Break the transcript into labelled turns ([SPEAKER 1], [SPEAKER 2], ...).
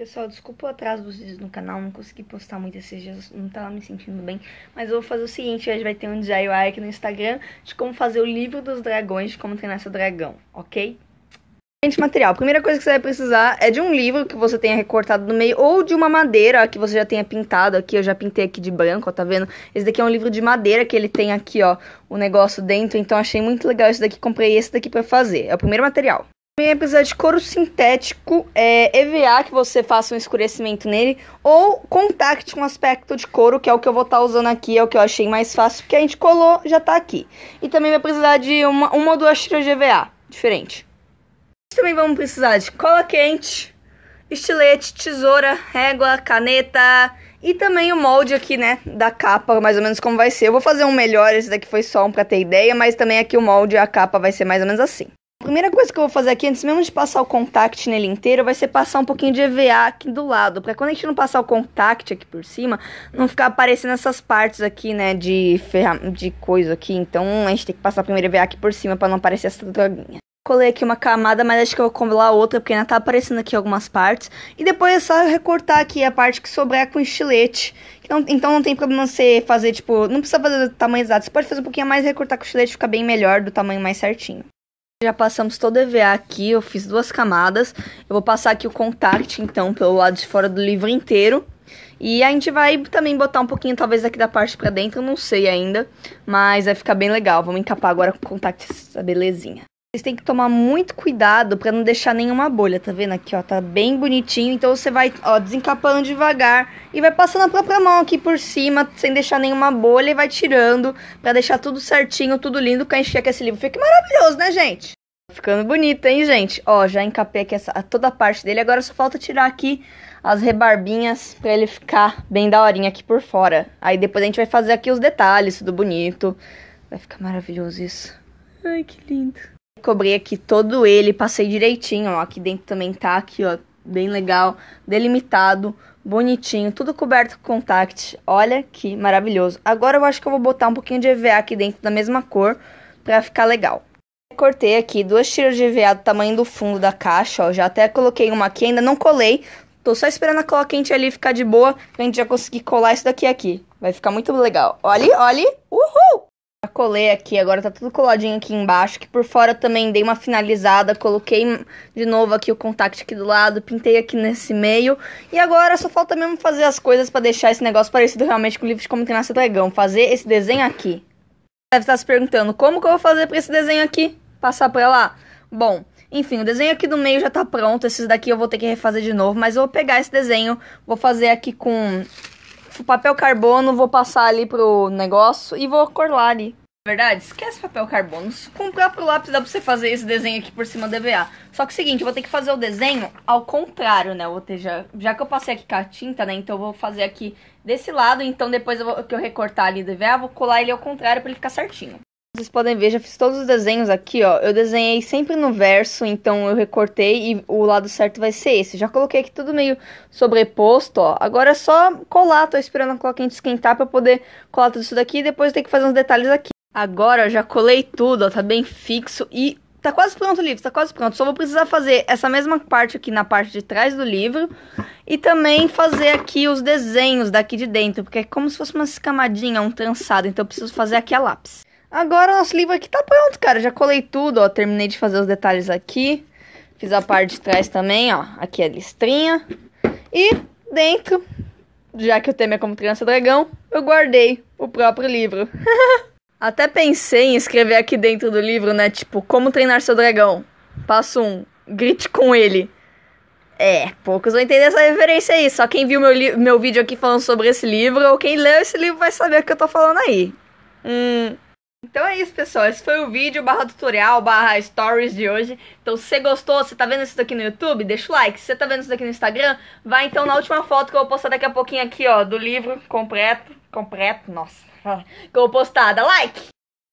[SPEAKER 1] Pessoal, desculpa o atraso dos vídeos no canal, não consegui postar muito esses dias, não tava me sentindo bem. Mas eu vou fazer o seguinte, hoje vai ter um DIY aqui no Instagram de como fazer o livro dos dragões, de como treinar seu dragão, ok? Gente, material. A primeira coisa que você vai precisar é de um livro que você tenha recortado no meio ou de uma madeira que você já tenha pintado aqui. Eu já pintei aqui de branco, ó, tá vendo? Esse daqui é um livro de madeira que ele tem aqui, ó, o negócio dentro. Então achei muito legal esse daqui, comprei esse daqui pra fazer. É o primeiro material. Também é precisar de couro sintético, é, EVA, que você faça um escurecimento nele, ou contacte com aspecto de couro, que é o que eu vou estar tá usando aqui, é o que eu achei mais fácil, porque a gente colou, já está aqui. E também vai precisar de uma, uma ou duas tiras de EVA, diferente. Também vamos precisar de cola quente, estilete, tesoura, régua, caneta e também o molde aqui, né, da capa, mais ou menos como vai ser. Eu vou fazer um melhor, esse daqui foi só um pra ter ideia, mas também aqui o molde, a capa vai ser mais ou menos assim primeira coisa que eu vou fazer aqui, antes mesmo de passar o contact nele inteiro, vai ser passar um pouquinho de EVA aqui do lado, Pra quando a gente não passar o contact aqui por cima, não ficar aparecendo essas partes aqui, né, de, ferra... de coisa aqui, então a gente tem que passar primeiro EVA aqui por cima para não aparecer essa droguinha. Colei aqui uma camada, mas acho que eu vou combinar outra, porque ainda tá aparecendo aqui algumas partes. E depois é só recortar aqui a parte que sobrar com estilete. Então, então não tem problema você fazer, tipo, não precisa fazer do tamanho exato. Você pode fazer um pouquinho mais e recortar com estilete, fica bem melhor, do tamanho mais certinho. Já passamos todo o EVA aqui, eu fiz duas camadas. Eu vou passar aqui o contact, então, pelo lado de fora do livro inteiro. E a gente vai também botar um pouquinho, talvez, aqui da parte pra dentro, não sei ainda. Mas vai ficar bem legal. Vamos encapar agora com o contact, essa belezinha. Vocês têm que tomar muito cuidado para não deixar nenhuma bolha, tá vendo aqui, ó? Tá bem bonitinho. Então você vai, ó, desencapando devagar e vai passando a própria mão aqui por cima, sem deixar nenhuma bolha e vai tirando para deixar tudo certinho, tudo lindo, que a gente quer que esse livro fique maravilhoso, né, gente? Tá ficando bonito, hein, gente? Ó, já encapei aqui essa, toda a parte dele. Agora só falta tirar aqui as rebarbinhas pra ele ficar bem daorinha aqui por fora. Aí depois a gente vai fazer aqui os detalhes, tudo bonito. Vai ficar maravilhoso isso. Ai, que lindo. Cobrei aqui todo ele, passei direitinho, ó. Aqui dentro também tá aqui, ó, bem legal, delimitado, bonitinho, tudo coberto com contact. Olha que maravilhoso. Agora eu acho que eu vou botar um pouquinho de EVA aqui dentro da mesma cor pra ficar legal. Cortei aqui duas tiras de EVA do tamanho do fundo da caixa, ó. Já até coloquei uma aqui, ainda não colei. Tô só esperando a cola quente ali ficar de boa pra gente já conseguir colar isso daqui aqui. Vai ficar muito legal. Olhe, olhe colei aqui, agora tá tudo coladinho aqui embaixo, que por fora também dei uma finalizada, coloquei de novo aqui o contact aqui do lado, pintei aqui nesse meio. E agora só falta mesmo fazer as coisas para deixar esse negócio parecido realmente com o livro de como tem na Cetlegão, fazer esse desenho aqui. Deve estar se perguntando, como que eu vou fazer para esse desenho aqui passar pra lá? Bom, enfim, o desenho aqui do meio já tá pronto, esses daqui eu vou ter que refazer de novo, mas eu vou pegar esse desenho, vou fazer aqui com papel carbono, vou passar ali pro negócio e vou colar ali. Na verdade, esquece papel carbono. Com o próprio lápis dá pra você fazer esse desenho aqui por cima do EVA. Só que é o seguinte, eu vou ter que fazer o desenho ao contrário, né? Ou seja, já que eu passei aqui com a tinta, né? Então eu vou fazer aqui desse lado. Então depois eu vou, que eu recortar ali do EVA, vou colar ele ao contrário pra ele ficar certinho. Vocês podem ver, já fiz todos os desenhos aqui, ó. Eu desenhei sempre no verso, então eu recortei e o lado certo vai ser esse. Já coloquei aqui tudo meio sobreposto, ó. Agora é só colar, tô esperando a cola quente esquentar pra poder colar tudo isso daqui e depois eu tenho que fazer uns detalhes aqui. Agora eu já colei tudo, ó, tá bem fixo e tá quase pronto o livro, tá quase pronto. Só vou precisar fazer essa mesma parte aqui na parte de trás do livro e também fazer aqui os desenhos daqui de dentro, porque é como se fosse uma escamadinha, um trançado, então eu preciso fazer aqui a lápis. Agora o nosso livro aqui tá pronto, cara, já colei tudo, ó, terminei de fazer os detalhes aqui, fiz a parte de trás também, ó, aqui a listrinha e dentro, já que o tema é como criança dragão, eu guardei o próprio livro. Até pensei em escrever aqui dentro do livro, né? Tipo, como treinar seu dragão. Passo um, grite com ele. É, poucos vão entender essa referência aí. Só quem viu meu, meu vídeo aqui falando sobre esse livro ou quem leu esse livro vai saber o que eu tô falando aí. Hum, então é isso, pessoal. Esse foi o vídeo barra tutorial barra stories de hoje. Então se você gostou, se tá vendo isso daqui no YouTube, deixa o like. Se você tá vendo isso daqui no Instagram, vai então na última foto que eu vou postar daqui a pouquinho aqui, ó, do livro completo. Completo, nossa. Que eu vou postar, dá like!